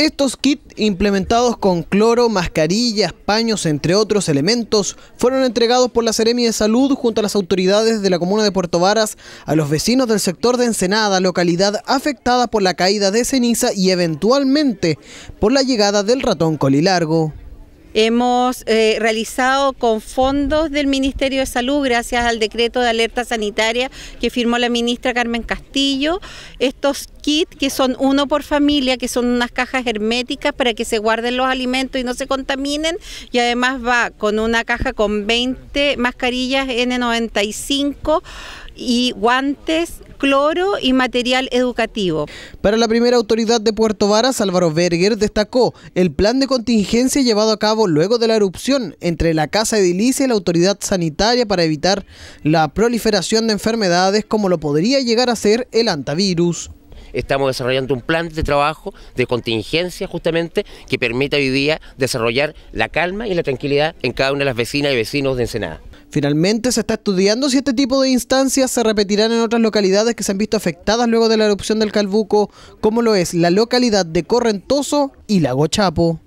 Estos kits implementados con cloro, mascarillas, paños, entre otros elementos, fueron entregados por la Seremi de Salud junto a las autoridades de la comuna de Puerto Varas a los vecinos del sector de Ensenada, localidad afectada por la caída de ceniza y eventualmente por la llegada del ratón colilargo. Hemos eh, realizado con fondos del Ministerio de Salud, gracias al decreto de alerta sanitaria que firmó la ministra Carmen Castillo, estos kits que son uno por familia, que son unas cajas herméticas para que se guarden los alimentos y no se contaminen, y además va con una caja con 20 mascarillas N95 y guantes, cloro y material educativo. Para la primera autoridad de Puerto Varas, Álvaro Berger destacó el plan de contingencia llevado a cabo luego de la erupción entre la Casa Edilicia y la autoridad sanitaria para evitar la proliferación de enfermedades como lo podría llegar a ser el antivirus estamos desarrollando un plan de trabajo de contingencia justamente que permita hoy día desarrollar la calma y la tranquilidad en cada una de las vecinas y vecinos de Ensenada. Finalmente se está estudiando si este tipo de instancias se repetirán en otras localidades que se han visto afectadas luego de la erupción del Calbuco, como lo es la localidad de Correntoso y Lago Chapo.